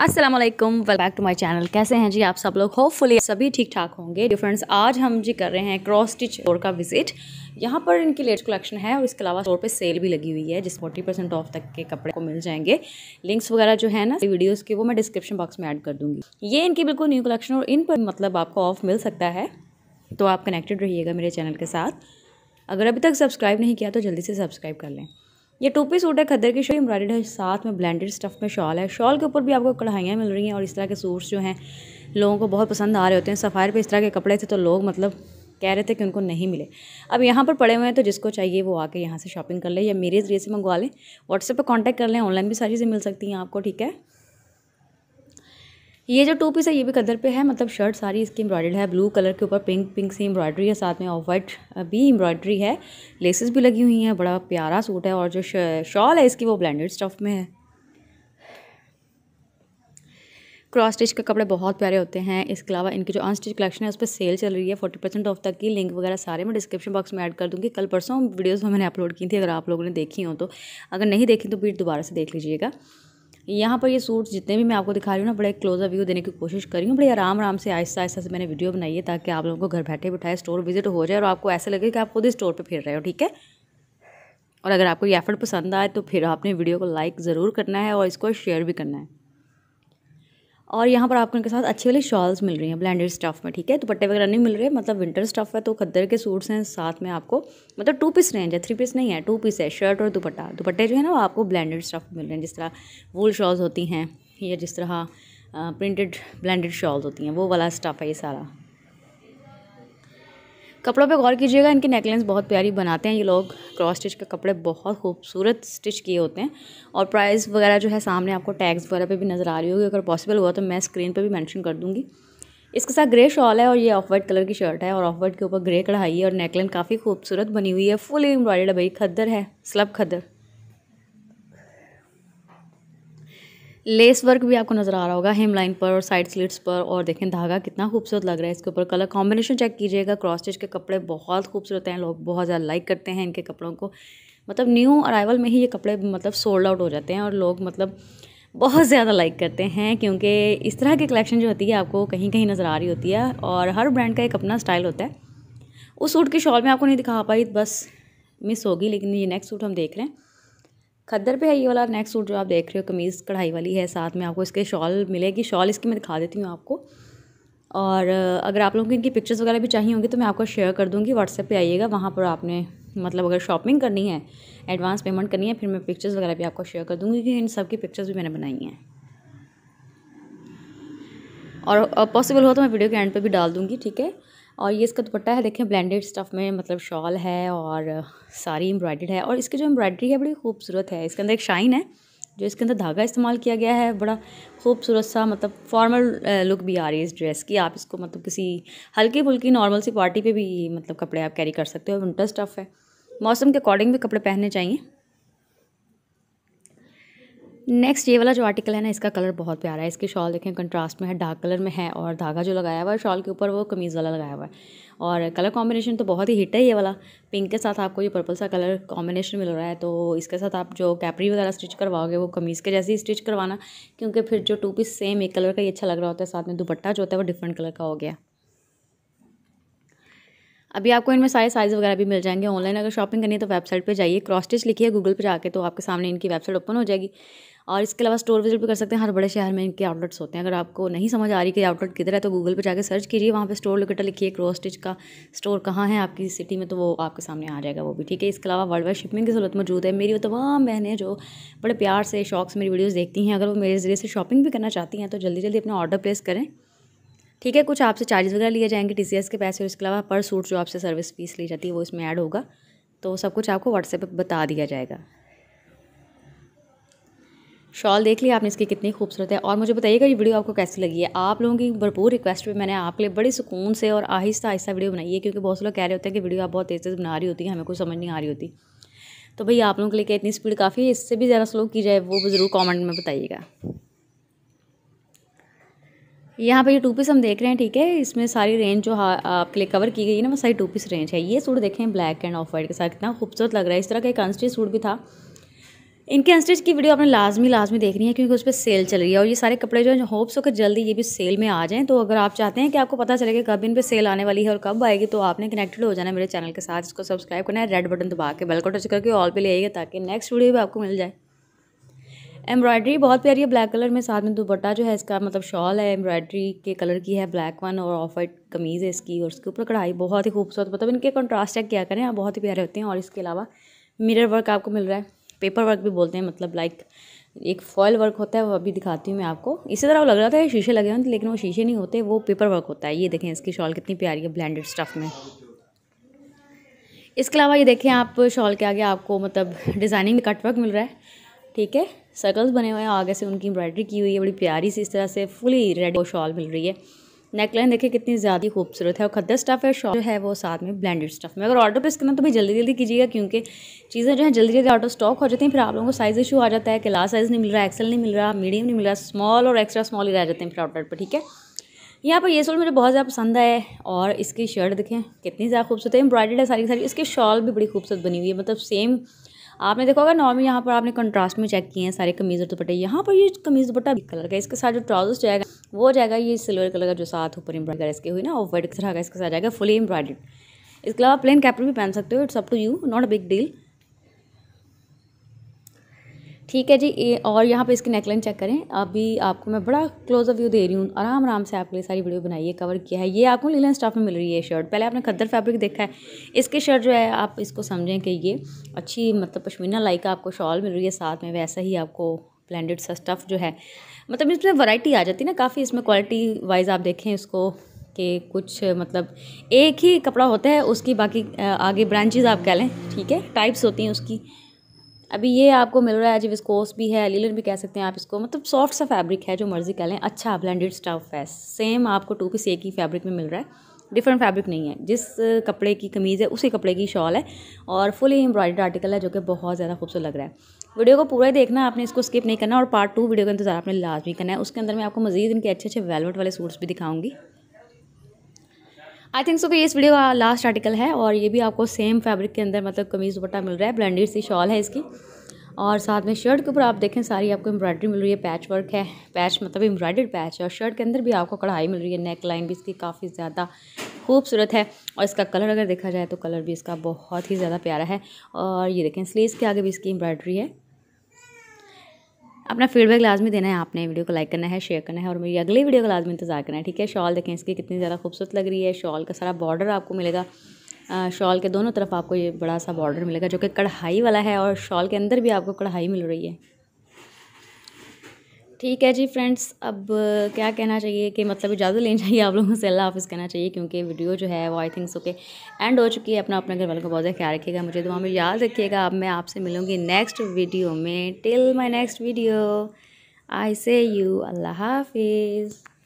Aslam welcome back to my channel कैसे हैं जी आप सब लोग होपफुली सभी ठीक ठाक होंगे डिफ्रेंड्स आज हम जी कर रहे हैं क्रॉस स्टिच स्टोर का विजिट यहाँ पर इनकी लेट कलेक्शन है और इसके अलावा स्टोर पे सेल भी लगी हुई है जिस फोर्टी परसेंट ऑफ तक के कपड़े को मिल जाएंगे लिंक्स वगैरह जो है ना वीडियोज़ के वो मैं डिस्क्रिप्शन बॉक्स में ऐड कर दूँगी ये इनकी बिल्कुल न्यू कलेक्शन और इन पर मतलब आपको ऑफ मिल सकता है तो आप कनेक्टेड रहिएगा मेरे चैनल के साथ अगर अभी तक सब्सक्राइब नहीं किया तो जल्दी से सब्सक्राइब कर लें ये टू सूट है खदर की शो एम्ब्रॉयड है साथ में ब्लेंडेड स्टफ में शॉल है शॉल के ऊपर भी आपको कढ़ाइयाँ मिल रही हैं और इस तरह के सूट्स जो हैं लोगों को बहुत पसंद आ रहे होते हैं सफ़ायर पे इस तरह के कपड़े थे तो लोग मतलब कह रहे थे कि उनको नहीं मिले अब यहाँ पर पड़े हुए हैं तो जिसको चाहिए वो आके यहाँ से शॉपिंग कर ले या मेरे ज़रिए से मंगवा लें व्हाट्सएप पर कॉन्टैक्ट कर लें ऑनलाइन भी सारी चीज़ें मिल सकती हैं आपको ठीक है ये जो टू पीस है ये भी कदर पे है मतलब शर्ट सारी इसकी एम्ब्रॉयडर्ड है ब्लू कलर के ऊपर पिंक पिंक सी एम्ब्रॉयडरी है साथ में ऑफ वाइट भी एम्ब्रॉयडरी है लेसेस भी लगी हुई हैं बड़ा प्यारा सूट है और जो शॉल है इसकी वो ब्लेंडेड स्टफ़ में है क्रॉस स्टिच के कपड़े बहुत प्यारे होते हैं इसके अलावा इनकी जो अनस्टिच कलेक्शन है उस पर सेल चल रही है फोर्टी परसेंट ऑफ तक की लिंक वगैरह सारे मैं डिस्क्रिप्शन बॉक्स में ऐड कर दूंगी कल परसों वीडियोज़ मैंने अपलोड की थी अगर आप लोगों ने देखी हो तो अगर नहीं देखी तो फिर दोबारा से देख लीजिएगा यहाँ पर ये सूट्स जितने भी मैं आपको दिखा रही हूँ ना बड़े एक क्लोजर व्यू देने की कोशिश कर रही हूँ बड़े आराम आराम से आहिस्ता आहिस्ता से मैंने वीडियो बनाई है ताकि आप लोगों को घर बैठे बिठाए स्टोर विजिट हो जाए और आपको ऐसा लगे कि आप खुद ही स्टोर पर फिर रहे हो ठीक है और अगर आपको ये एफर्ट पसंद आए तो फिर आपने वीडियो को लाइक ज़रूर करना है और इसको शेयर भी करना है और यहाँ पर आपको इनके साथ अच्छी वाली शॉल्स मिल रही हैं ब्लैंडेड स्टफ़ में ठीक है दुपट्टे वगैरह नहीं मिल रहे मतलब विंटर स्टफ़ है तो खद्दर के सूट्स हैं साथ में आपको मतलब टू पीस रेंज है थ्री पीस नहीं है टू पीस है शर्ट और दुपट्टा दुपट्टे जो है ना वो आपको ब्लैंडेड स्टफ़ मिल रहे हैं जिस तरह वूल शॉल्स होती हैं या जिस तरह प्रिंटेड ब्लैंडेड शॉल्स होती हैं वो वाला स्टफ़ है ये सारा कपड़ों पे गौर कीजिएगा इनके नेकलेंस बहुत प्यारी बनाते हैं ये लोग क्रॉस स्टिच के कपड़े बहुत खूबसूरत स्टिच किए होते हैं और प्राइस वगैरह जो है सामने आपको टैग्स वगैरह पे भी नज़र आ रही होगी अगर पॉसिबल हुआ तो मैं स्क्रीन पर भी मैंशन कर दूँगी इसके साथ ग्रे शॉल है और ये ऑफ वाइट कलर की शर्ट है और ऑफ वाइट के ऊपर ग्रे कढ़ाई है और नेकलैन काफ़ी खूबसूरत बनी हुई है फुल एम्ब्रॉयडर्ड है भाई खद्दर है स्लब खद्दर लेस वर्क भी आपको नज़र आ रहा होगा हेम लाइन पर और साइड स्लीट्स पर और देखें धागा कितना खूबसूरत लग रहा है इसके ऊपर कलर कॉम्बिनेशन चेक कीजिएगा क्रॉस स्टिच के कपड़े बहुत खूबसूरत हैं लोग बहुत ज़्यादा लाइक करते हैं इनके कपड़ों को मतलब न्यू अराइवल में ही ये कपड़े मतलब सोल्ड आउट हो जाते हैं और लोग मतलब बहुत ज़्यादा लाइक करते हैं क्योंकि इस तरह की कलेक्शन जो होती है आपको कहीं कहीं नज़र आ रही होती है और हर ब्रांड का एक अपना स्टाइल होता है उस सूट की शॉल में आपको नहीं दिखा पाई बस मिस होगी लेकिन ये नेक्स्ट सूट हम देख रहे हैं खद्दर पे है ये वाला नेक सूट जो आप देख रहे हो कमीज़ कढ़ाई वाली है साथ में आपको इसके शॉल मिलेगी शॉल इसकी मैं दिखा देती हूँ आपको और अगर आप लोगों को इनकी पिक्चर्स वगैरह भी चाहिए होंगी तो मैं आपको शेयर कर दूँगी व्हाट्सएप पर आइएगा वहाँ पर आपने मतलब अगर शॉपिंग करनी है एडवांस पेमेंट करनी है फिर मैं पिक्चर्स वगैरह भी आपको शेयर कर दूँगी क्योंकि इन सब की पिक्चर्स भी मैंने बनाई हैं और पॉसिबल हो तो मैं वीडियो के एंड पे भी डाल दूँगी ठीक है और ये इसका दुपट्टा है देखें ब्लेंडेड स्टफ़ में मतलब शॉल है और सारी एम्ब्रॉयडेड है और इसकी जो एम्ब्रॉयड्री है बड़ी खूबसूरत है इसके अंदर एक शाइन है जो इसके अंदर धागा इस्तेमाल किया गया है बड़ा खूबसूरत सा मतलब फॉर्मल लुक भी आ रही है इस ड्रेस की आप इसको मतलब किसी हल्की फुल्की नॉर्मल सी पार्टी पे भी मतलब कपड़े आप कैरी कर सकते हो विंटर स्टफ़ है मौसम के अकॉर्डिंग भी कपड़े पहनने चाहिए नेक्स्ट ये वाला जो आर्टिकल है ना इसका कलर बहुत प्यारा है इसकी शॉल देखें कंट्रास्ट में है डार्क कलर में है और धागा जो लगाया हुआ है शॉल के ऊपर वो कमीज़ वाला लगाया हुआ है और कलर कॉम्बिनेशन तो बहुत ही हिट है ये वाला पिंक के साथ आपको ये पर्पल सा कलर कॉम्बिनेशन मिल रहा है तो इसके साथ आप जो कैपरी वगैरह स्टिच करवाओगे वो कमीज़ के जैसे ही स्टिच करवाना क्योंकि फिर जो टू पीस सेम एक कलर का ही अच्छा लग रहा होता है साथ में दुपट्टा जो होता है वो डिफरेंट कलर का हो गया अभी आपको इनमें सारे साइज़ वगैरह भी मिल जाएंगे ऑनलाइन अगर शॉपिंग करनी है तो वेबसाइट पे जाइए क्रॉस्टिच लिखिए गूगल पे जाके तो आपके सामने इनकी वेबसाइट ओपन हो जाएगी और इसके अलावा स्टोर विजिट भी कर सकते हैं हर बड़े शहर में इनके आउटलेट्स होते हैं अगर आपको नहीं समझ आ रही कि आउटलेट किधर है तो गूगल पर जाकर सर्च कीजिए वहाँ पर स्टोर लोकेटर लिखिए क्रॉस स्टिच का स्टोर कहाँ है आपकी सिटी में तो वो आपके सामने आ जाएगा वो भी ठीक है इसके अलावा वर्ल्ड वाइड शिपिंग की सहूलत मौजूद है मेरी वो तमाम बहनें जो बड़े प्यार से शौक से मेरी वीडियोज़ देखती हैं अगर वो मेरे ज़रिए से शॉपिंग भी करना चाहती हैं तो जल्दी जल्दी अपना ऑर्डर प्लेस करें ठीक है कुछ आपसे चार्जेस वगैरह लिए जाएंगे टी के पैसे और इसके अलावा पर सूट जो आपसे सर्विस फीस ली जाती है वो इसमें ऐड होगा तो सब कुछ आपको व्हाट्सएप पर बता दिया जाएगा शॉल देख लिया आपने इसकी कितनी खूबसूरत है और मुझे बताइएगा ये वीडियो आपको कैसी लगी है आप लोगों की भरपूर रिक्वेस्ट पे मैंने आपके लिए बड़ी सुकून से और आहिस्ता आहिस्ता वीडियो बनाई है क्योंकि बहुत से लोग कह रहे होते हैं कि वीडियो आप बहुत तेज़ तेज़ बना रही होती है हमें कुछ समझ नहीं आ रही होती तो भाई आप लोगों के लिए इतनी स्पीड काफ़ी है इससे भी ज़्यादा स्लो की जाए वो भी ज़रूर कॉमेंट में बताइएगा यहाँ पर ये टू पीस हम देख रहे हैं ठीक है इसमें सारी रेंज जो आपके लिए कवर की गई है ना वो सारी टू पीस रेंज है ये सूट देखें ब्लैक एंड ऑफ वाइट के साथ कितना खूबसूरत लग रहा है इस तरह का एक अनस्टिच सूट भी था इनके अनस्टिच की वीडियो आपने लाजमी लाजमी देखनी है क्योंकि उस पर सेल चल रही है और ये सारे कपड़े जो है होप्स होकर जल्दी ये भी सेल में आ जाएँ तो अगर आप चाहते हैं कि आपको पता चलेगा कि कब इन पर सेल आने वाली है और कब आएगी तो आपने कनेक्टेड हो जाना मेरे चैनल के साथ इसको सब्सक्राइब करना है रेड बटन दबा के बेल को टच करके ऑल पर ले ताकि नेक्स्ट वीडियो भी आपको मिल जाए एम्ब्रॉयडरी बहुत प्यारी है ब्लैक कलर में साथ में दुपट्टा जो है इसका मतलब शॉल है एम्ब्रॉयडरी के कलर की है ब्लैक वन और ऑफ वाइट कमीज़ है इसकी और इसके ऊपर कढ़ाई बहुत ही खूबसूरत मतलब इनके कंट्रास्ट है क्या करें आप हाँ, बहुत ही प्यारे होते हैं और इसके अलावा मिरर वर्क आपको मिल रहा है पेपर वर्क भी बोलते हैं मतलब लाइक एक फॉयल वर्क होता है वो अभी दिखाती हूँ मैं आपको इसी तरह लग रहा था शीशे लगे हुए थे लेकिन वो शीशे नहीं होते वो पेपर वर्क होता है ये देखें इसकी शॉल कितनी प्यारी है ब्लैंडेड स्टफ़ में इसके अलावा ये देखें आप शॉल के आगे आपको मतलब डिज़ाइनिंग कटवर्क मिल रहा है ठीक है सर्कल्स बने हुए हैं आगे से उनकी एम्ब्रॉयडरी की हुई है बड़ी प्यारी सी इस तरह से फुली रेड और शॉल मिल रही है नेकलाइन देखिए कितनी ज़्यादा खूबसूरत है और खद्दर स्टफ़ है शॉल जो है वो साथ में ब्लेंडेड स्टफ़ में अगर ऑर्डर प्लेस करना तो भी जल्दी जल्दी कीजिएगा क्योंकि चीज़ें जो है जल्दी जल्दी आउट ऑफ स्टॉक हो जाती हैं फिर आप लोगों को साइज़ इशू आ जाता है कि लास्ट साइज़ नहीं मिल रहा एक्सल नहीं मिल रहा मीडियम नहीं मिल रहा स्मॉल और एक्स्ट्रा स्मॉल ही रह जाते हैं फिर ऑर्डर पर ठीक है यहाँ पर ये सोल मुझे बहुत ज़्यादा पसंद आया और इसकी शर्ट देखें कितनी ज़्यादा खूबसूरत है एम्ब्रॉयडर्ड है सारी की सारी इसकी शॉल भी बड़ी खूबसूरत बनी हुई है मतलब सेम आपने देखा होगा नॉर्मल यहाँ पर आपने कंट्रास्ट में चेक किए हैं सारे कमीज़ और दुपट्टे यहाँ पर ये कमीज़ दुपट्टा कलर का इसके साथ जो ट्राउजर्स जाएगा वो जाएगा ये सिल्वर कलर का जो साथ ऊपर एम्ब्रॉडर इसके हुई ना और वाइट कलर का इसके साथ जाएगा फुली एम्ब्रॉयडर्ड इसके अलावा प्लेन कैपर भी पहन सकते हो it's up to you not a big deal ठीक है जी और यहाँ पे इसकी नेकलाइन चेक करें अभी आपको मैं बड़ा क्लोज व्यू दे रही हूँ आराम आराम से आपके लिए सारी वीडियो बनाई है कवर किया है ये आपको लीलन स्टाफ में मिल रही है शर्ट पहले आपने खद्दर फैब्रिक देखा है इसके शर्ट जो है आप इसको समझें कि ये अच्छी मतलब पशमीना लाइक आपको शॉल मिल रही है साथ में वैसा ही आपको ब्लैंडेड सा स्टफ़ जो है मतलब इसमें वराइटी आ जाती है ना काफ़ी इसमें क्वालिटी वाइज आप देखें इसको कि कुछ मतलब एक ही कपड़ा होता है उसकी बाकी आगे ब्रांचेज आप कह लें ठीक है टाइप्स होती हैं उसकी अभी ये आपको मिल रहा है जी विस्कोस भी है लीलन भी कह सकते हैं आप इसको मतलब सॉफ्ट सा फैब्रिक है जो मर्जी कह लें अच्छा ब्लेंडेड स्टफ है सेम आपको टू पीस एक ही फैब्रिक में मिल रहा है डिफरेंट फैब्रिक नहीं है जिस कपड़े की कमीज़ है उसी कपड़े की शॉल है और फुली एम्ब्रॉयड आर्टिकल है जो कि बहुत ज़्यादा खूबसूरत लग रहा है वीडियो को पूरा ही देखना आपने इसको स्किप नहीं करना और पार्ट टू वीडियो का इंतजार आपने लाजमी करना है उसके अंदर मैं आपको मजीद इनके अच्छे अच्छे वेलवेट वाले सूट्स भी दिखाऊंगी आई थिंक सो कि इस वीडियो का लास्ट आर्टिकल है और ये भी आपको सेम फैब्रिक के अंदर मतलब कमीज़ दुपट्टा मिल रहा है ब्लेंडेड सी शॉल है इसकी और साथ में शर्ट के ऊपर आप देखें सारी आपको एम्ब्रॉयडरी मिल रही है पैच वर्क है पैच मतलब एम्ब्रॉयडर्ड पैच है और शर्ट के अंदर भी आपको कढ़ाई मिल रही है नेक लाइन भी इसकी काफ़ी ज़्यादा खूबसूरत है और इसका कलर अगर देखा जाए तो कलर भी इसका बहुत ही ज़्यादा प्यारा है और ये देखें स्लीव्स के आगे भी इसकी एम्ब्रॉयडरी है अपना फीडबैक लाजमी देना है आपने वीडियो को लाइक करना है शेयर करना है और मेरी अगली वीडियो का लाजमी इंतजार करना है ठीक है शॉल देखें इसकी कितनी ज़्यादा खूबसूरत लग रही है शॉल का सारा बॉर्डर आपको मिलेगा शॉल के दोनों तरफ आपको ये बड़ा सा बॉर्डर मिलेगा जो कि कढ़ाई वाला है और शॉल के अंदर भी आपको कढ़ाई मिल रही है ठीक है जी फ्रेंड्स अब क्या कहना चाहिए कि मतलब इजाज़त लेनी चाहिए आप लोगों से अल्लाह हाफ़ कहना चाहिए क्योंकि वीडियो जो है वो आई थिंक सो के एंड हो चुकी है अपना अपने घर वालों का बहुत ख्याल रखिएगा मुझे दुआ में याद रखिएगा अब मैं आपसे मिलूँगी नेक्स्ट वीडियो में till my next video I say you अल्लाह हाफिज़